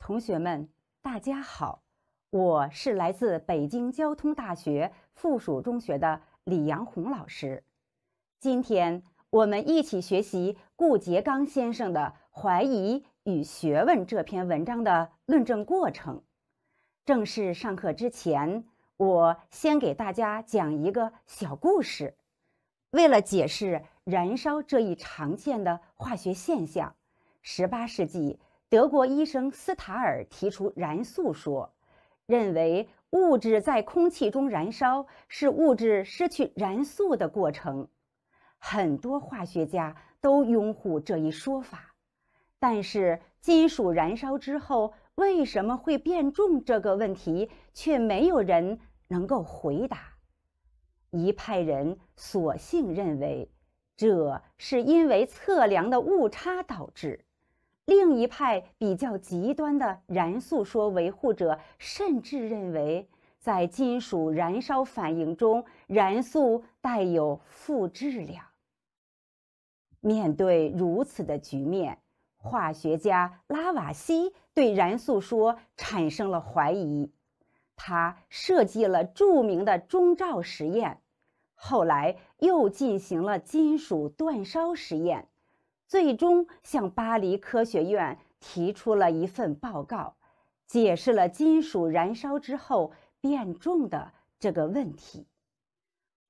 同学们，大家好，我是来自北京交通大学附属中学的李阳红老师。今天我们一起学习顾颉刚先生的《怀疑与学问》这篇文章的论证过程。正式上课之前，我先给大家讲一个小故事。为了解释燃烧这一常见的化学现象，十八世纪。德国医生斯塔尔提出燃素说，认为物质在空气中燃烧是物质失去燃素的过程。很多化学家都拥护这一说法，但是金属燃烧之后为什么会变重这个问题，却没有人能够回答。一派人索性认为，这是因为测量的误差导致。另一派比较极端的燃素说维护者，甚至认为在金属燃烧反应中，燃素带有负质量。面对如此的局面，化学家拉瓦锡对燃素说产生了怀疑，他设计了著名的中罩实验，后来又进行了金属煅烧实验。最终向巴黎科学院提出了一份报告，解释了金属燃烧之后变重的这个问题。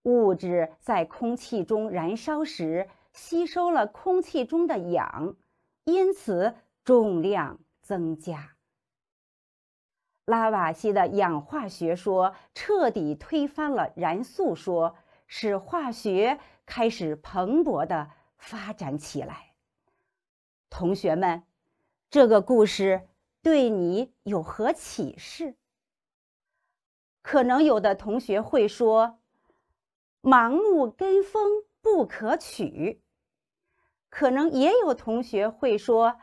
物质在空气中燃烧时吸收了空气中的氧，因此重量增加。拉瓦锡的氧化学说彻底推翻了燃素说，使化学开始蓬勃的发展起来。同学们，这个故事对你有何启示？可能有的同学会说，盲目跟风不可取；可能也有同学会说，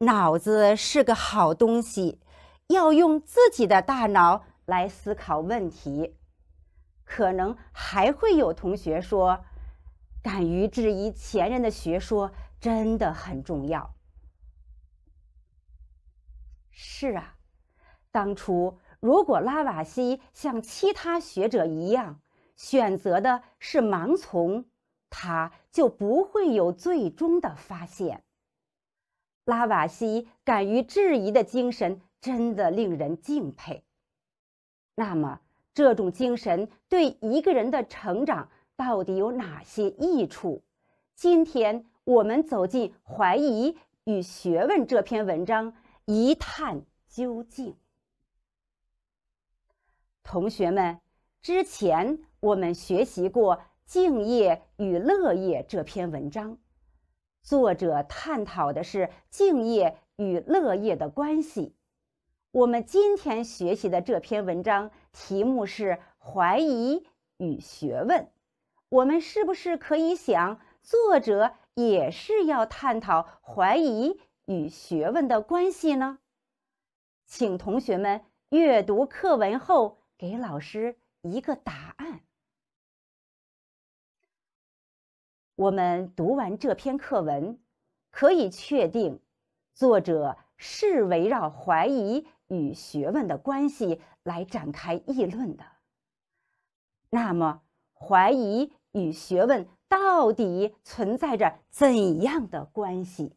脑子是个好东西，要用自己的大脑来思考问题；可能还会有同学说，敢于质疑前人的学说。真的很重要。是啊，当初如果拉瓦锡像其他学者一样选择的是盲从，他就不会有最终的发现。拉瓦锡敢于质疑的精神真的令人敬佩。那么，这种精神对一个人的成长到底有哪些益处？今天。我们走进《怀疑与学问》这篇文章，一探究竟。同学们，之前我们学习过《敬业与乐业》这篇文章，作者探讨的是敬业与乐业的关系。我们今天学习的这篇文章题目是《怀疑与学问》，我们是不是可以想作者？也是要探讨怀疑与学问的关系呢？请同学们阅读课文后，给老师一个答案。我们读完这篇课文，可以确定，作者是围绕怀疑与学问的关系来展开议论的。那么，怀疑与学问？到底存在着怎样的关系？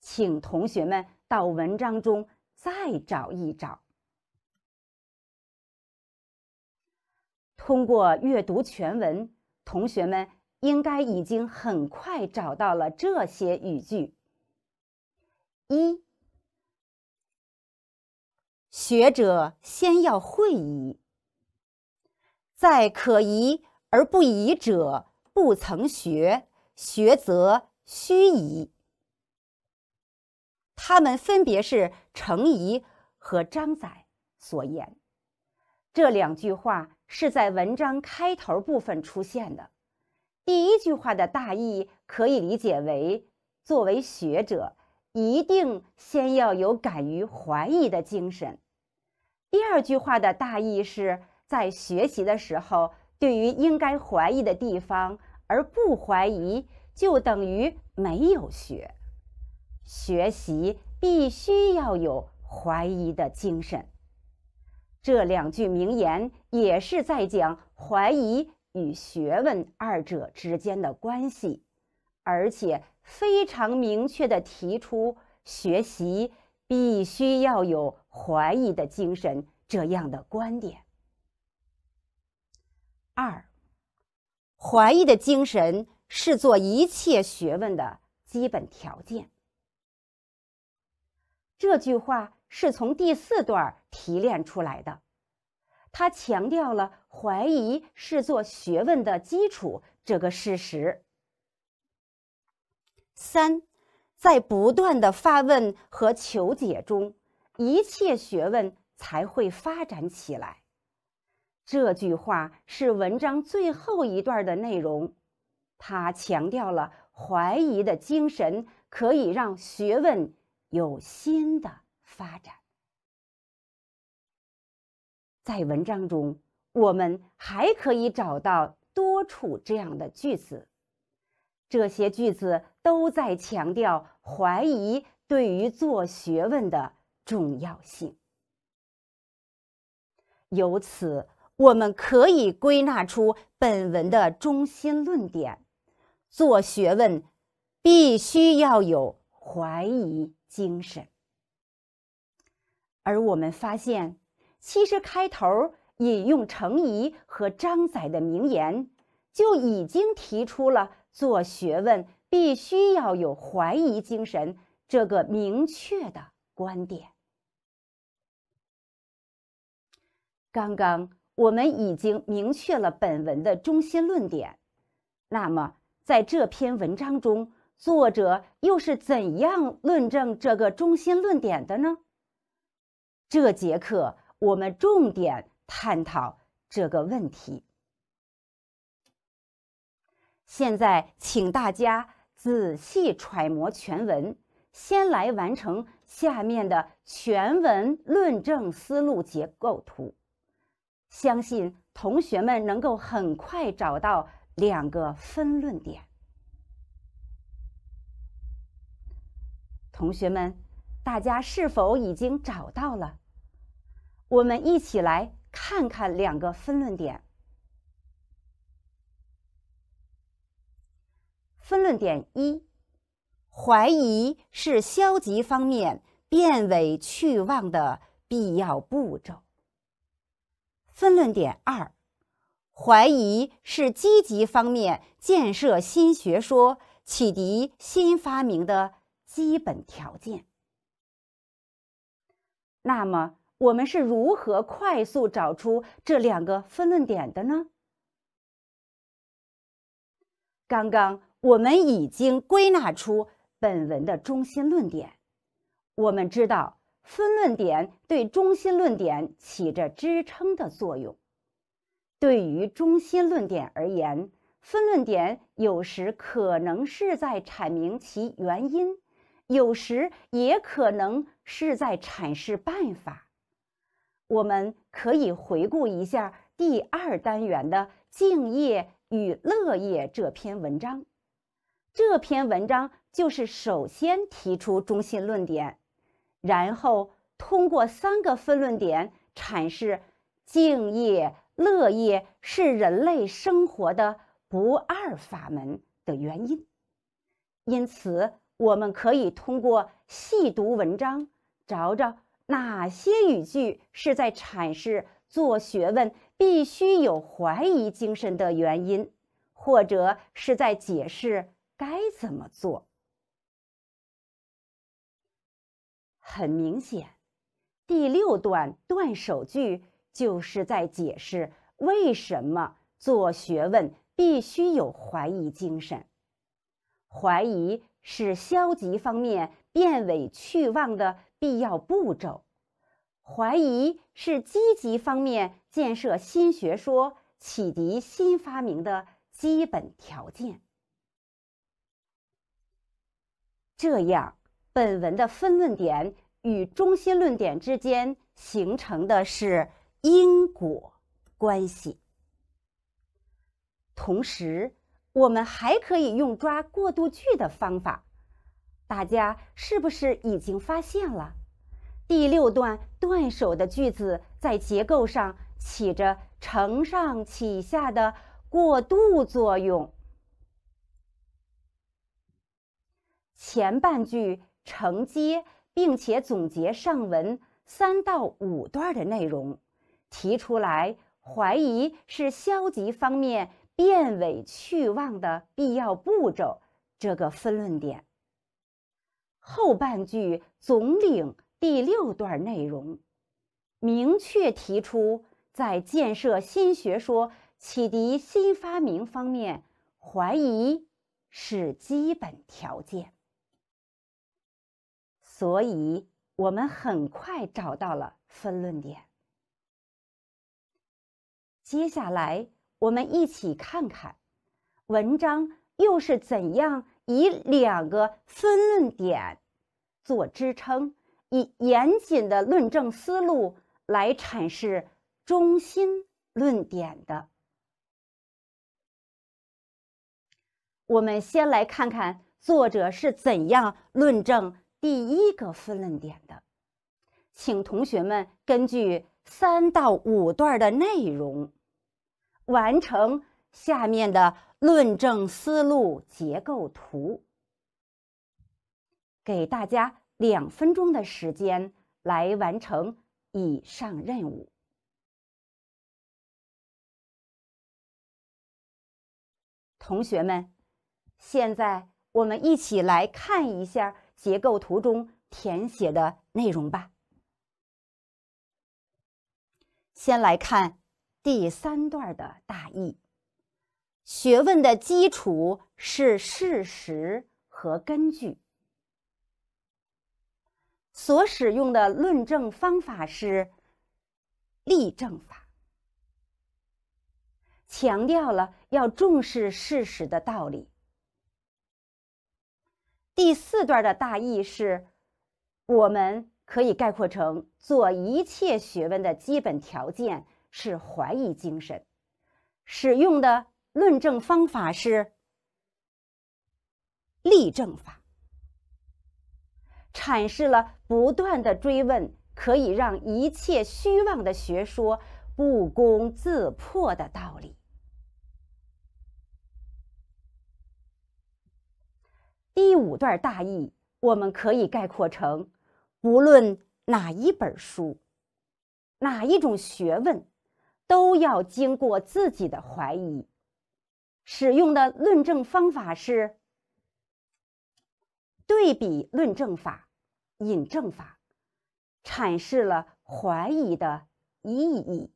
请同学们到文章中再找一找。通过阅读全文，同学们应该已经很快找到了这些语句：一、学者先要会疑，在可疑而不疑者。不曾学，学则虚矣。他们分别是程颐和张载所言，这两句话是在文章开头部分出现的。第一句话的大意可以理解为：作为学者，一定先要有敢于怀疑的精神。第二句话的大意是在学习的时候。对于应该怀疑的地方而不怀疑，就等于没有学。学习必须要有怀疑的精神。这两句名言也是在讲怀疑与学问二者之间的关系，而且非常明确的提出学习必须要有怀疑的精神这样的观点。二，怀疑的精神是做一切学问的基本条件。这句话是从第四段提炼出来的，它强调了怀疑是做学问的基础这个事实。三，在不断的发问和求解中，一切学问才会发展起来。这句话是文章最后一段的内容，它强调了怀疑的精神可以让学问有新的发展。在文章中，我们还可以找到多处这样的句子，这些句子都在强调怀疑对于做学问的重要性。由此。我们可以归纳出本文的中心论点：做学问必须要有怀疑精神。而我们发现，其实开头引用程颐和张载的名言，就已经提出了做学问必须要有怀疑精神这个明确的观点。刚刚。我们已经明确了本文的中心论点，那么在这篇文章中，作者又是怎样论证这个中心论点的呢？这节课我们重点探讨这个问题。现在，请大家仔细揣摩全文，先来完成下面的全文论证思路结构图。相信同学们能够很快找到两个分论点。同学们，大家是否已经找到了？我们一起来看看两个分论点。分论点一：怀疑是消极方面变为去望的必要步骤。分论点二：怀疑是积极方面建设新学说、启迪新发明的基本条件。那么，我们是如何快速找出这两个分论点的呢？刚刚我们已经归纳出本文的中心论点，我们知道。分论点对中心论点起着支撑的作用。对于中心论点而言，分论点有时可能是在阐明其原因，有时也可能是在阐释办法。我们可以回顾一下第二单元的《敬业与乐业》这篇文章。这篇文章就是首先提出中心论点。然后通过三个分论点阐释敬业乐业是人类生活的不二法门的原因。因此，我们可以通过细读文章，找找哪些语句是在阐释做学问必须有怀疑精神的原因，或者是在解释该怎么做。很明显，第六段段首句就是在解释为什么做学问必须有怀疑精神。怀疑是消极方面变伪去妄的必要步骤，怀疑是积极方面建设新学说、启迪新发明的基本条件。这样，本文的分论点。与中心论点之间形成的是因果关系。同时，我们还可以用抓过渡句的方法。大家是不是已经发现了？第六段段首的句子在结构上起着承上启下的过渡作用。前半句承接。并且总结上文三到五段的内容，提出来怀疑是消极方面变委去妄的必要步骤这个分论点。后半句总领第六段内容，明确提出在建设新学说、启迪新发明方面，怀疑是基本条件。所以，我们很快找到了分论点。接下来，我们一起看看文章又是怎样以两个分论点做支撑，以严谨的论证思路来阐释中心论点的。我们先来看看作者是怎样论证。第一个分论点的，请同学们根据三到五段的内容完成下面的论证思路结构图。给大家两分钟的时间来完成以上任务。同学们，现在我们一起来看一下。结构图中填写的内容吧。先来看第三段的大意：学问的基础是事实和根据，所使用的论证方法是例证法，强调了要重视事实的道理。第四段的大意是，我们可以概括成：做一切学问的基本条件是怀疑精神，使用的论证方法是例证法，阐释了不断的追问可以让一切虚妄的学说不攻自破的道理。第五段大意，我们可以概括成：无论哪一本书，哪一种学问，都要经过自己的怀疑。使用的论证方法是对比论证法、引证法，阐释了怀疑的意义。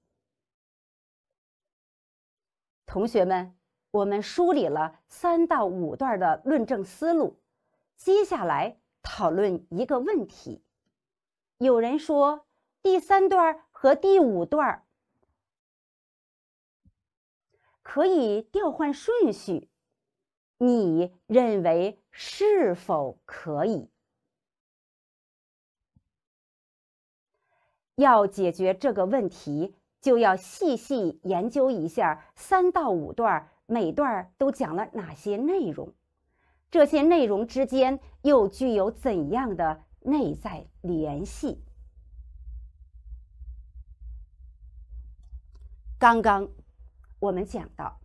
同学们。我们梳理了三到五段的论证思路，接下来讨论一个问题：有人说第三段和第五段可以调换顺序，你认为是否可以？要解决这个问题，就要细细研究一下三到五段。每段都讲了哪些内容？这些内容之间又具有怎样的内在联系？刚刚我们讲到，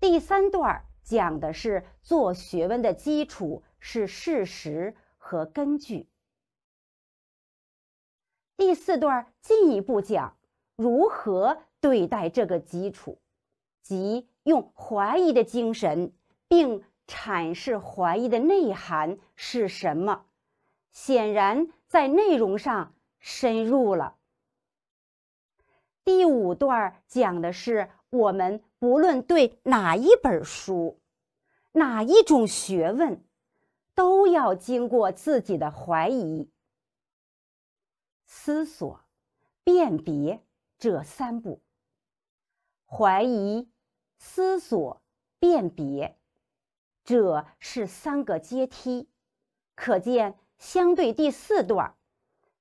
第三段讲的是做学问的基础是事实和根据。第四段进一步讲如何对待这个基础。即用怀疑的精神，并阐释怀疑的内涵是什么。显然，在内容上深入了。第五段讲的是，我们不论对哪一本书、哪一种学问，都要经过自己的怀疑、思索、辨别这三步。怀疑。思索辨别，这是三个阶梯。可见，相对第四段、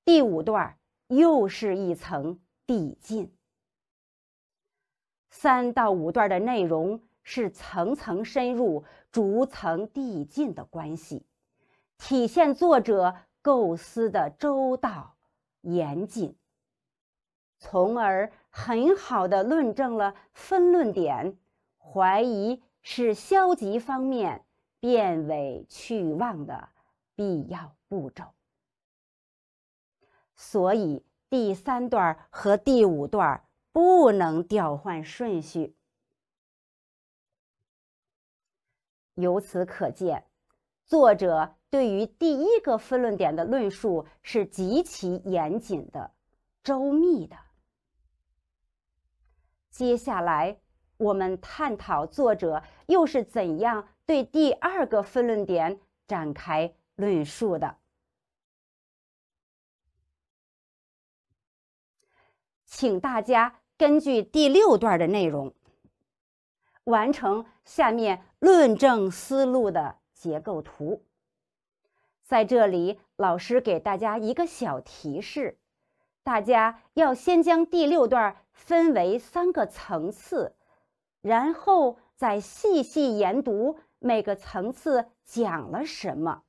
第五段又是一层递进。三到五段的内容是层层深入、逐层递进的关系，体现作者构思的周到严谨，从而很好的论证了分论点。怀疑是消极方面变为去望的必要步骤，所以第三段和第五段不能调换顺序。由此可见，作者对于第一个分论点的论述是极其严谨的、周密的。接下来。我们探讨作者又是怎样对第二个分论点展开论述的，请大家根据第六段的内容完成下面论证思路的结构图。在这里，老师给大家一个小提示：大家要先将第六段分为三个层次。然后再细细研读每个层次讲了什么，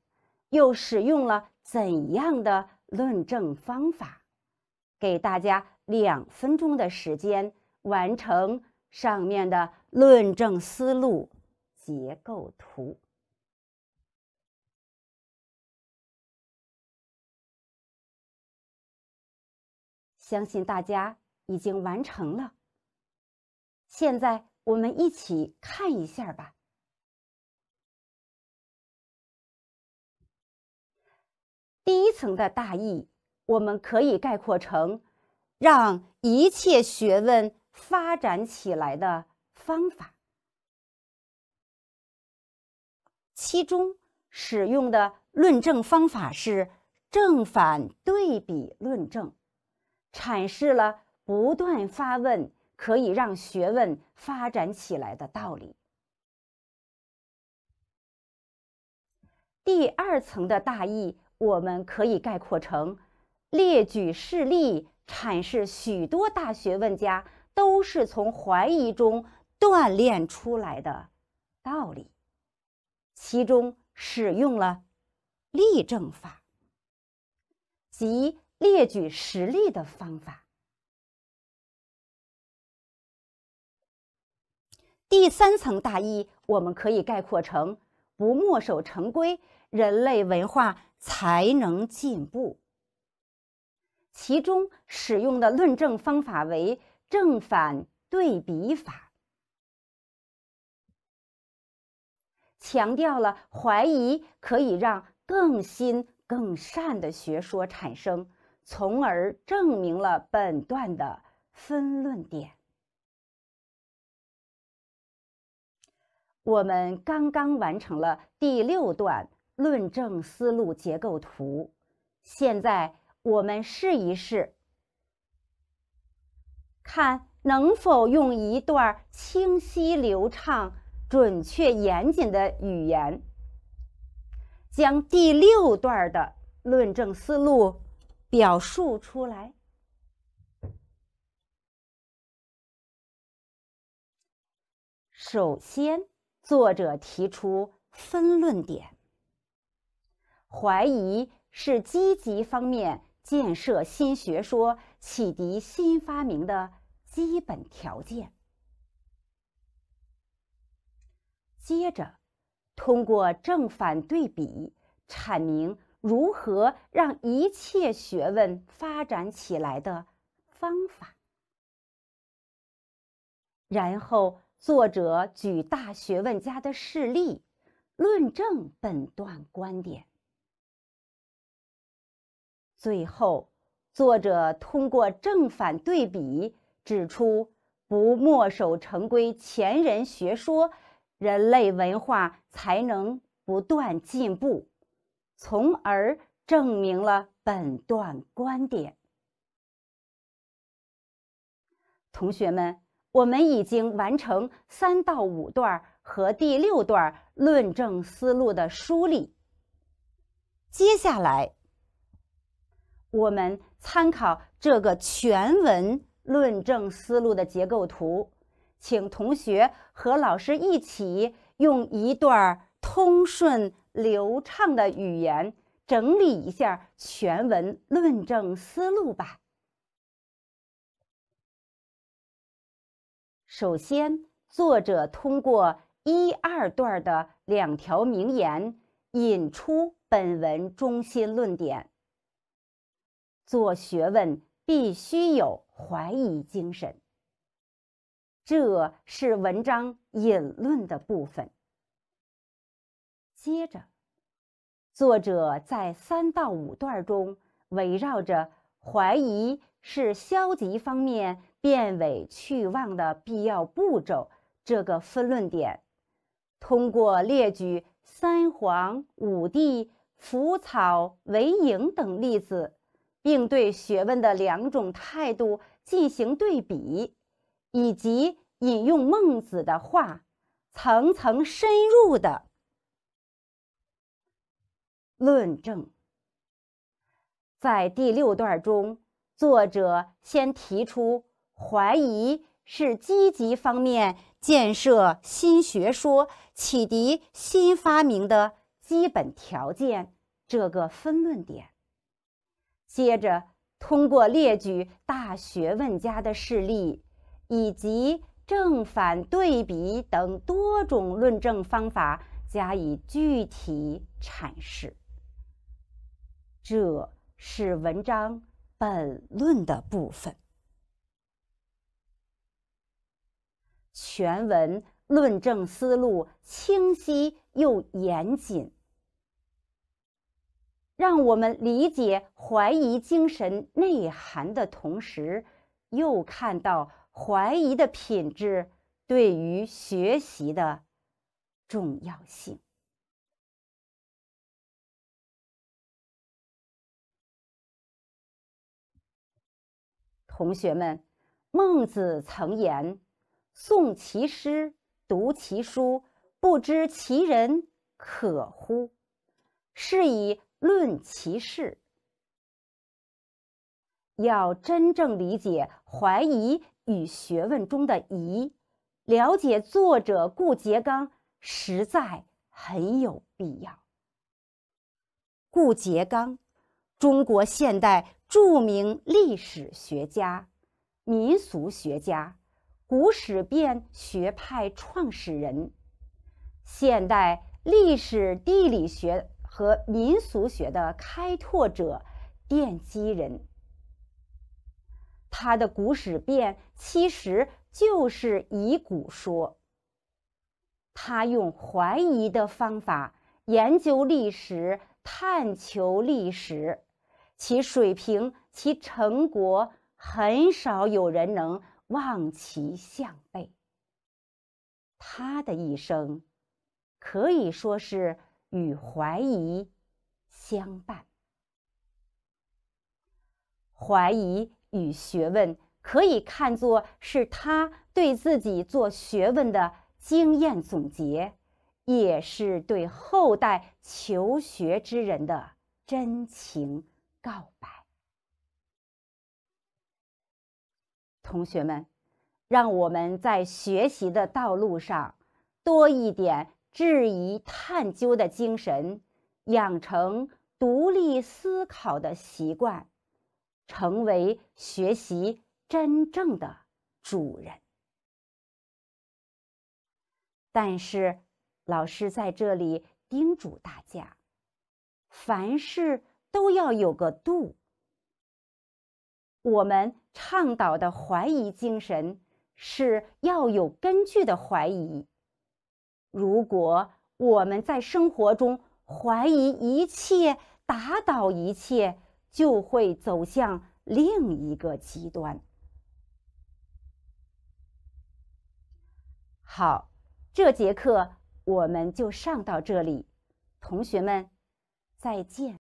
又使用了怎样的论证方法。给大家两分钟的时间，完成上面的论证思路结构图。相信大家已经完成了，现在。我们一起看一下吧。第一层的大意，我们可以概括成：让一切学问发展起来的方法。其中使用的论证方法是正反对比论证，阐释了不断发问。可以让学问发展起来的道理。第二层的大意，我们可以概括成列举事例，阐释许多大学问家都是从怀疑中锻炼出来的道理。其中使用了例证法，即列举实例的方法。第三层大意，我们可以概括成：不墨守成规，人类文化才能进步。其中使用的论证方法为正反对比法，强调了怀疑可以让更新更善的学说产生，从而证明了本段的分论点。我们刚刚完成了第六段论证思路结构图，现在我们试一试，看能否用一段清晰、流畅、准确、严谨的语言，将第六段的论证思路表述出来。首先。作者提出分论点：怀疑是积极方面建设新学说、启迪新发明的基本条件。接着，通过正反对比，阐明如何让一切学问发展起来的方法。然后。作者举大学问家的事例，论证本段观点。最后，作者通过正反对比，指出不墨守成规前人学说，人类文化才能不断进步，从而证明了本段观点。同学们。我们已经完成三到五段和第六段论证思路的梳理。接下来，我们参考这个全文论证思路的结构图，请同学和老师一起用一段通顺流畅的语言整理一下全文论证思路吧。首先，作者通过一二段的两条名言引出本文中心论点：做学问必须有怀疑精神。这是文章引论的部分。接着，作者在三到五段中围绕着怀疑是消极方面。辨伪去妄的必要步骤这个分论点，通过列举三皇五帝、腐草为营等例子，并对学问的两种态度进行对比，以及引用孟子的话，层层深入的论证。在第六段中，作者先提出。怀疑是积极方面建设新学说、启迪新发明的基本条件，这个分论点。接着，通过列举大学问家的事例，以及正反对比等多种论证方法加以具体阐释。这是文章本论的部分。全文论证思路清晰又严谨，让我们理解怀疑精神内涵的同时，又看到怀疑的品质对于学习的重要性。同学们，孟子曾言。诵其诗，读其书，不知其人可乎？是以论其事。要真正理解“怀疑”与学问中的“疑”，了解作者顾颉刚实在很有必要。顾颉刚，中国现代著名历史学家、民俗学家。古史辨学派创始人，现代历史地理学和民俗学的开拓者、奠基人。他的古史辨其实就是以古说。他用怀疑的方法研究历史，探求历史，其水平、其成果，很少有人能。望其项背。他的一生可以说是与怀疑相伴，怀疑与学问可以看作是他对自己做学问的经验总结，也是对后代求学之人的真情告白。同学们，让我们在学习的道路上多一点质疑探究的精神，养成独立思考的习惯，成为学习真正的主人。但是，老师在这里叮嘱大家，凡事都要有个度。我们。倡导的怀疑精神是要有根据的怀疑。如果我们在生活中怀疑一切、打倒一切，就会走向另一个极端。好，这节课我们就上到这里，同学们再见。